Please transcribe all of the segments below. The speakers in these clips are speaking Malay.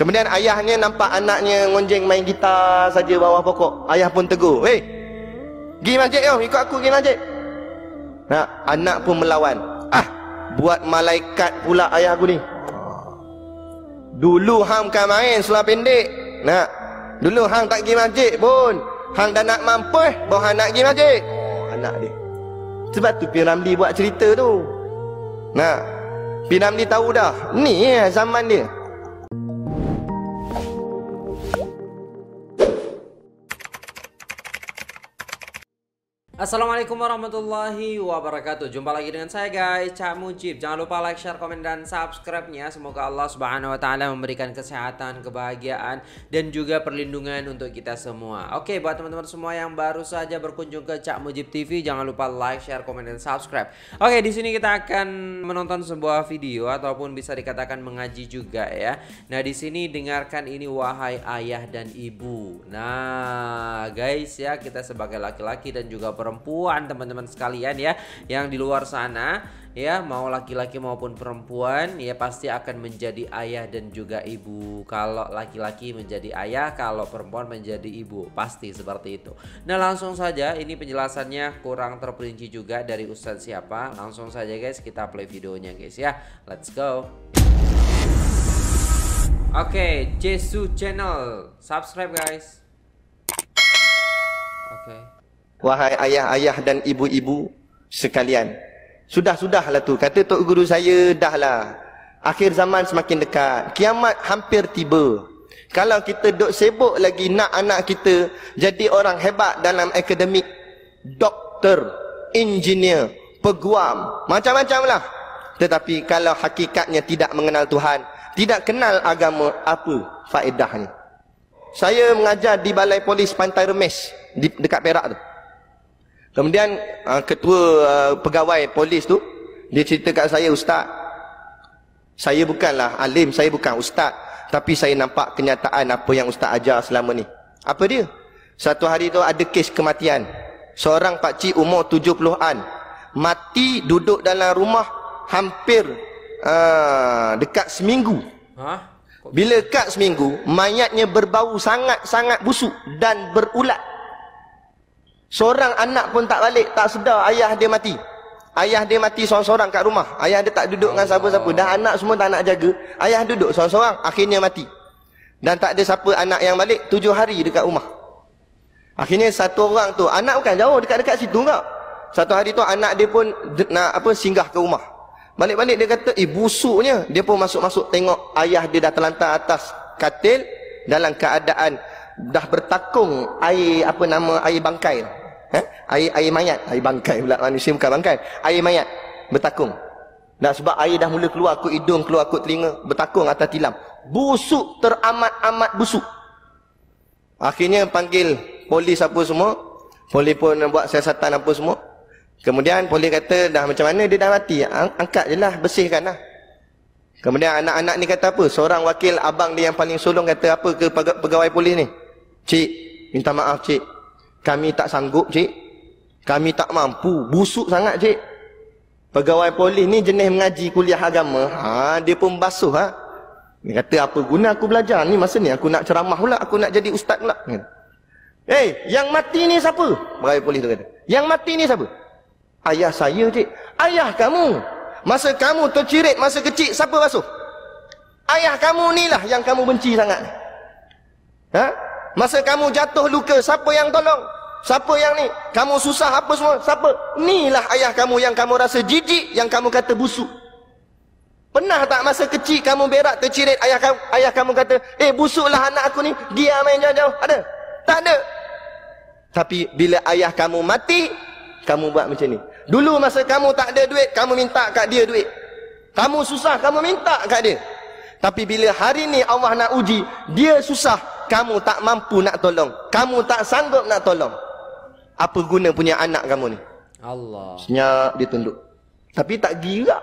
Kemudian ayahnya nampak anaknya ngonjeng main gitar saja bawah pokok. Ayah pun tegur. Hei, pergi masjid yo, ikut aku pergi masjid. Nah, anak pun melawan. Ah, buat malaikat pula ayah aku ni. Dulu hang kan main selah pendek. Nah, dulu hang tak pergi masjid pun. Hang dah nak mampus, bawa nak pergi masjid. Oh, anak dia. Sebab tu Pin Ramli buat cerita tu. Nah, Pin Ramli tahu dah. Ni eh zaman dia. Assalamualaikum warahmatullahi wabarakatuh Jumpa lagi dengan saya guys Cak Mujib Jangan lupa like, share, komen, dan subscribe-nya Semoga Allah subhanahu wa ta'ala memberikan kesehatan, kebahagiaan Dan juga perlindungan untuk kita semua Oke buat teman-teman semua yang baru saja berkunjung ke Cak Mujib TV Jangan lupa like, share, komen, dan subscribe Oke di sini kita akan menonton sebuah video Ataupun bisa dikatakan mengaji juga ya Nah di sini dengarkan ini Wahai ayah dan ibu Nah guys ya kita sebagai laki-laki dan juga perempuan perempuan teman-teman sekalian ya yang di luar sana ya mau laki-laki maupun perempuan ya pasti akan menjadi ayah dan juga ibu kalau laki-laki menjadi ayah kalau perempuan menjadi ibu pasti seperti itu nah langsung saja ini penjelasannya kurang terperinci juga dari Ustadz siapa langsung saja guys kita play videonya guys ya let's go Oke, okay, Jesu Channel, subscribe guys. Oke. Okay. Wahai ayah-ayah dan ibu-ibu sekalian. sudah sudah lah tu. Kata Tok Guru saya, dah lah. Akhir zaman semakin dekat. Kiamat hampir tiba. Kalau kita duk sibuk lagi nak anak kita jadi orang hebat dalam akademik. Doktor, engineer, peguam, macam-macam lah. Tetapi kalau hakikatnya tidak mengenal Tuhan, tidak kenal agama, apa faedahnya? Saya mengajar di balai polis Pantai Remes di, dekat Perak tu. Kemudian uh, ketua uh, pegawai polis tu dia cerita kat saya ustaz. Saya bukanlah alim, saya bukan ustaz, tapi saya nampak kenyataan apa yang ustaz ajar selama ni. Apa dia? Satu hari tu ada kes kematian. Seorang pak cik umur 70-an mati duduk dalam rumah hampir uh, dekat seminggu. Ha? Bila dekat seminggu, mayatnya berbau sangat-sangat busuk dan berulat. Seorang anak pun tak balik, tak sedar ayah dia mati. Ayah dia mati seorang-seorang kat rumah. Ayah dia tak duduk oh. dengan siapa-siapa. Dah anak semua tak nak jaga. Ayah duduk seorang-seorang, akhirnya mati. Dan tak ada siapa anak yang balik, tujuh hari dekat rumah. Akhirnya satu orang tu, anak bukan jauh dekat-dekat situ enggak. Satu hari tu anak dia pun nak apa singgah ke rumah. Balik-balik dia kata, eh busuknya. Dia pun masuk-masuk tengok ayah dia dah terlantar atas katil dalam keadaan dah bertakung air apa nama air bangkai air air mayat air bangkai pula manusia bukan bangkai air mayat bertakung dan sebab air dah mula keluar aku hidung keluar aku telinga bertakung atas tilam busuk teramat amat busuk akhirnya panggil polis apa semua polis pun buat siasatan apa semua kemudian polis kata dah macam mana dia dah mati Ang- angkat je lah bersihkan lah kemudian anak-anak ni kata apa seorang wakil abang dia yang paling sulung kata apa ke pegawai polis ni cik minta maaf cik kami tak sanggup cik kami tak mampu. Busuk sangat, cik. Pegawai polis ni jenis mengaji kuliah agama. Ha, dia pun basuh, ha. Dia kata, apa guna aku belajar? Ni masa ni aku nak ceramah pula. Aku nak jadi ustaz pula. Eh, hey, yang mati ni siapa? Pegawai polis tu kata. Yang mati ni siapa? Ayah saya, cik. Ayah kamu. Masa kamu tercirit masa kecil, siapa basuh? Ayah kamu ni lah yang kamu benci sangat. Ha? Masa kamu jatuh luka, siapa yang tolong? Siapa yang ni? Kamu susah apa semua? Siapa? Inilah ayah kamu yang kamu rasa jijik, yang kamu kata busuk. Pernah tak masa kecil kamu berak tercirit ayah kamu, ayah kamu kata, "Eh, busuklah anak aku ni, dia main jauh-jauh." Ada? Tak ada. Tapi bila ayah kamu mati, kamu buat macam ni. Dulu masa kamu tak ada duit, kamu minta kat dia duit. Kamu susah, kamu minta kat dia. Tapi bila hari ni Allah nak uji, dia susah, kamu tak mampu nak tolong. Kamu tak sanggup nak tolong apa guna punya anak kamu ni? Allah. Senyap ditunduk. Tapi tak gila.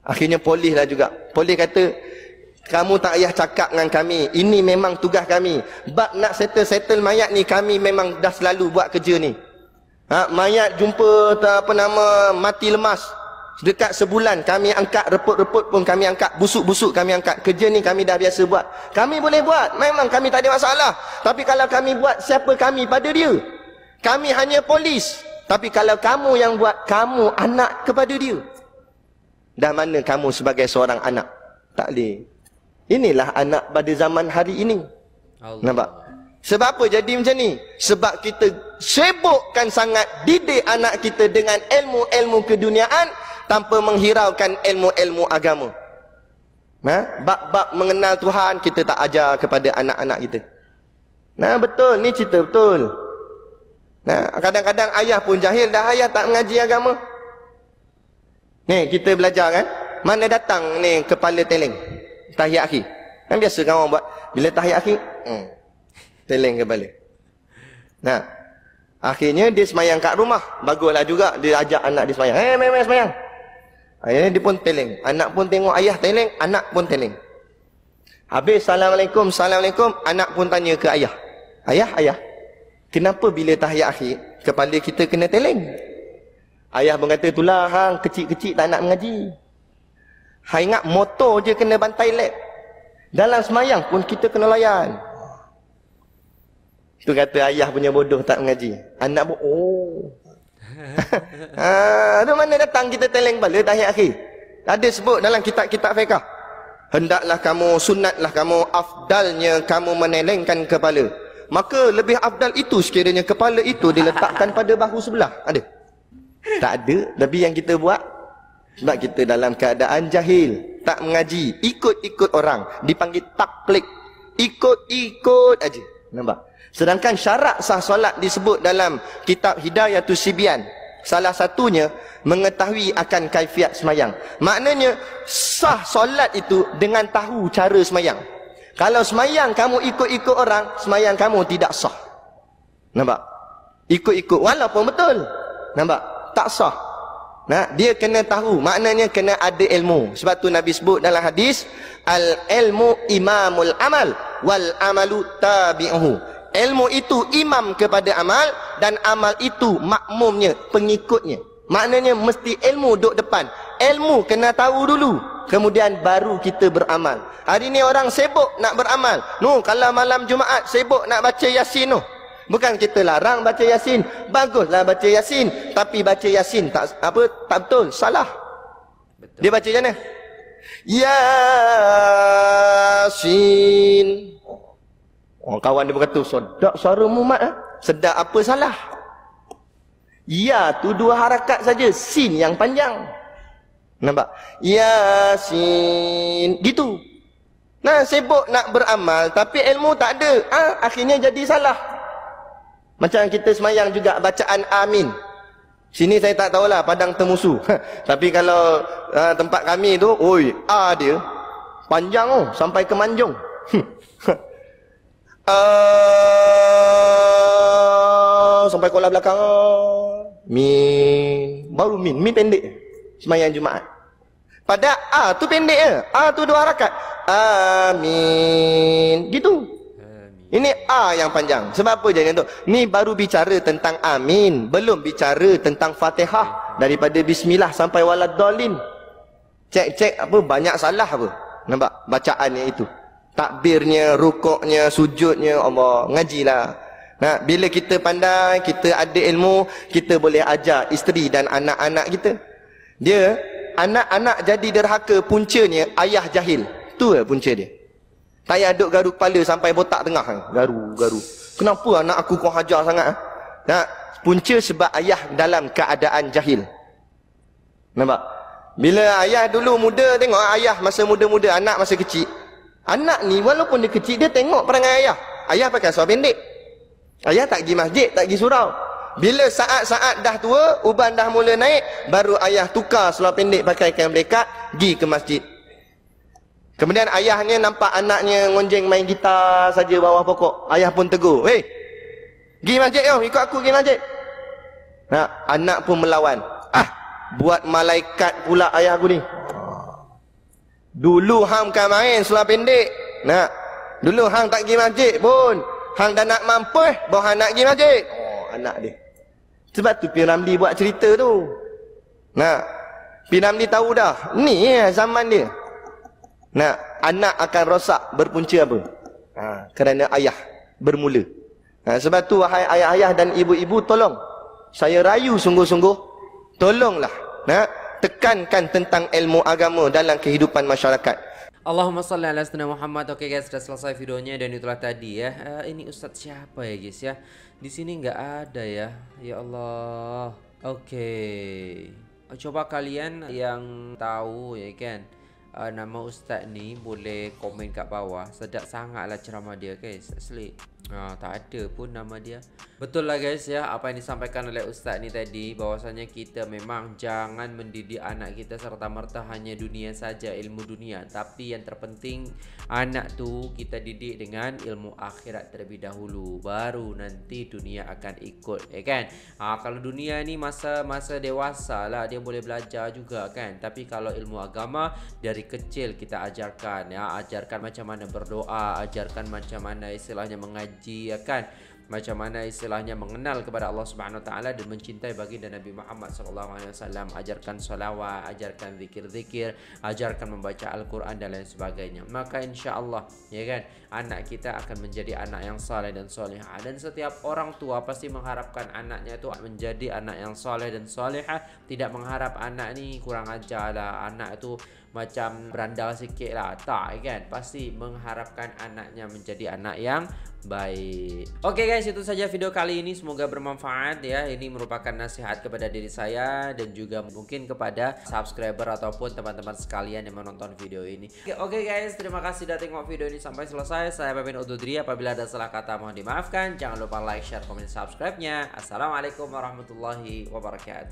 Akhirnya polis lah juga. Polis kata, kamu tak payah cakap dengan kami. Ini memang tugas kami. Bab nak settle-settle mayat ni, kami memang dah selalu buat kerja ni. Ha, mayat jumpa tak apa nama mati lemas dekat sebulan kami angkat reput-reput pun kami angkat busuk-busuk kami angkat kerja ni kami dah biasa buat kami boleh buat memang kami tak ada masalah tapi kalau kami buat siapa kami pada dia kami hanya polis. Tapi kalau kamu yang buat, kamu anak kepada dia. Dah mana kamu sebagai seorang anak? Tak boleh. Inilah anak pada zaman hari ini. Allah. Nampak? Sebab apa jadi macam ni? Sebab kita sibukkan sangat didik anak kita dengan ilmu-ilmu keduniaan tanpa menghiraukan ilmu-ilmu agama. Ha? Bab-bab mengenal Tuhan kita tak ajar kepada anak-anak kita. Nah betul, ni cerita betul. Nah, ha, kadang-kadang ayah pun jahil dah ayah tak mengaji agama. Ni kita belajar kan? Mana datang ni kepala teling? Tahiyat akhir. Kan biasa kan orang buat bila tahiyat akhir, hmm, teling kepala. Nah. Akhirnya dia semayang kat rumah. Baguslah juga dia ajak anak dia semayang. Eh, hey, mai semayang. Akhirnya dia pun teling. Anak pun tengok ayah teling, anak pun teling. Habis assalamualaikum, assalamualaikum, anak pun tanya ke ayah. Ayah, ayah. Kenapa bila tahiyat akhir kepala kita kena teleng? Ayah mengata itulah hang kecil-kecil tak nak mengaji. Hai ingat motor je kena bantai lab. Dalam semayang pun kita kena layan. Itu kata ayah punya bodoh tak mengaji. Anak pun, oh. ah, mana datang kita teleng kepala tahiyat akhir? Ada sebut dalam kitab-kitab fiqah. Hendaklah kamu, sunatlah kamu, afdalnya kamu menelengkan kepala maka lebih afdal itu sekiranya kepala itu diletakkan pada bahu sebelah. Ada? Tak ada. Tapi yang kita buat, sebab kita dalam keadaan jahil, tak mengaji, ikut-ikut orang, dipanggil taklik. Ikut-ikut aja. Nampak? Sedangkan syarat sah solat disebut dalam kitab hidayah tu Sibian. Salah satunya, mengetahui akan kaifiat semayang. Maknanya, sah solat itu dengan tahu cara Semayang. Kalau semayang kamu ikut-ikut orang, semayang kamu tidak sah. Nampak? Ikut-ikut walaupun betul. Nampak? Tak sah. Nah, dia kena tahu, maknanya kena ada ilmu. Sebab tu Nabi sebut dalam hadis, al-ilmu imamul amal wal amalu tabi'uhu. Ilmu itu imam kepada amal dan amal itu makmumnya, pengikutnya. Maknanya mesti ilmu duduk depan. Ilmu kena tahu dulu kemudian baru kita beramal hari ini orang sibuk nak beramal no, kalau malam Jumaat sibuk nak baca Yasin no. bukan kita larang baca Yasin baguslah baca Yasin tapi baca Yasin tak apa tak betul salah betul. dia baca macam mana? Yasin orang kawan dia berkata sedap suara mumat eh? sedap apa salah ya tu dua harakat saja sin yang panjang Nampak? Yasin. Gitu. Nah, sibuk nak beramal tapi ilmu tak ada. Ah, ha? akhirnya jadi salah. Macam kita semayang juga bacaan amin. Sini saya tak tahulah padang temusu. tapi kalau ha, tempat kami tu, oi, A ah, dia panjang oh, sampai ke manjung. uh, sampai kolah belakang. Oh. Min. Baru min. Min pendek semayang Jumaat. Pada A tu pendek je. A tu dua rakat. Amin. Gitu. Ini A yang panjang. Sebab apa jadi tu? Ni baru bicara tentang amin. Belum bicara tentang fatihah. Daripada bismillah sampai waladolin. Cek-cek apa banyak salah apa. Nampak bacaannya itu. Takbirnya, rukuknya, sujudnya. Allah ngajilah. Nah, bila kita pandai, kita ada ilmu, kita boleh ajar isteri dan anak-anak kita dia anak-anak jadi derhaka puncanya ayah jahil tu ya punca dia tak payah duk garu kepala sampai botak tengah kan garu garu kenapa anak aku kau hajar sangat ha? nak punca sebab ayah dalam keadaan jahil nampak bila ayah dulu muda tengok ayah masa muda-muda anak masa kecil anak ni walaupun dia kecil dia tengok perangai ayah ayah pakai seluar pendek ayah tak pergi masjid tak pergi surau bila saat-saat dah tua, uban dah mula naik, baru ayah tukar seluar pendek pakai kain berdekat, pergi ke masjid. Kemudian ayahnya nampak anaknya ngonjeng main gitar saja bawah pokok. Ayah pun tegur. Hei, pergi masjid yo, ikut aku pergi masjid. Nah, anak pun melawan. Ah, buat malaikat pula ayah aku ni. Dulu hang kan main seluar pendek. Nah, dulu hang tak pergi masjid pun. Hang dah nak mampus, bawa anak pergi masjid. Oh, anak dia. Sebab tu Piramli buat cerita tu. Nah, Piramli tahu dah, ni eh, zaman dia. Nah, anak akan rosak berpunca apa? Ha, kerana ayah bermula. Nah, ha, sebab tu wahai ayah-ayah dan ibu-ibu tolong. Saya rayu sungguh-sungguh. Tolonglah, nah, tekankan tentang ilmu agama dalam kehidupan masyarakat. Allahumma salli ala sayyidina Muhammad. Oke okay guys, sudah selesai videonya dan itulah tadi ya. Uh, ini ustadz siapa ya guys ya? Di sini nggak ada ya. Ya Allah. Oke. Okay. Oh, coba kalian yang tahu ya kan uh, nama ustadz ini boleh komen kat bawah. Sedap sangatlah ceramah dia guys. Asli. Ha, tak ada pun nama dia Betul lah guys ya Apa yang disampaikan oleh ustaz ni tadi Bahwasannya kita memang jangan mendidik anak kita Serta-merta hanya dunia saja ilmu dunia Tapi yang terpenting Anak tu kita didik dengan ilmu akhirat terlebih dahulu Baru nanti dunia akan ikut ya kan ha, Kalau dunia ni masa masa dewasa lah Dia boleh belajar juga kan Tapi kalau ilmu agama Dari kecil kita ajarkan ya Ajarkan macam mana berdoa Ajarkan macam mana istilahnya mengajar mengaji ya kan macam mana istilahnya mengenal kepada Allah Subhanahu taala dan mencintai baginda Nabi Muhammad SAW. ajarkan salawat, ajarkan zikir-zikir ajarkan membaca Al-Qur'an dan lain sebagainya maka insya Allah, ya kan anak kita akan menjadi anak yang saleh dan soleha. Ah, dan setiap orang tua pasti mengharapkan anaknya itu menjadi anak yang saleh dan soleha. Ah. tidak mengharap anak ini kurang ajar lah anak itu macam berandal sikit lah tak ya kan pasti mengharapkan anaknya menjadi anak yang Baik. Oke okay guys, itu saja video kali ini. Semoga bermanfaat ya. Ini merupakan nasihat kepada diri saya dan juga mungkin kepada subscriber ataupun teman-teman sekalian yang menonton video ini. Oke okay guys, terima kasih sudah tengok video ini sampai selesai. Saya Pepin ududri Apabila ada salah kata mohon dimaafkan. Jangan lupa like, share, komen, subscribe-nya. Assalamualaikum warahmatullahi wabarakatuh.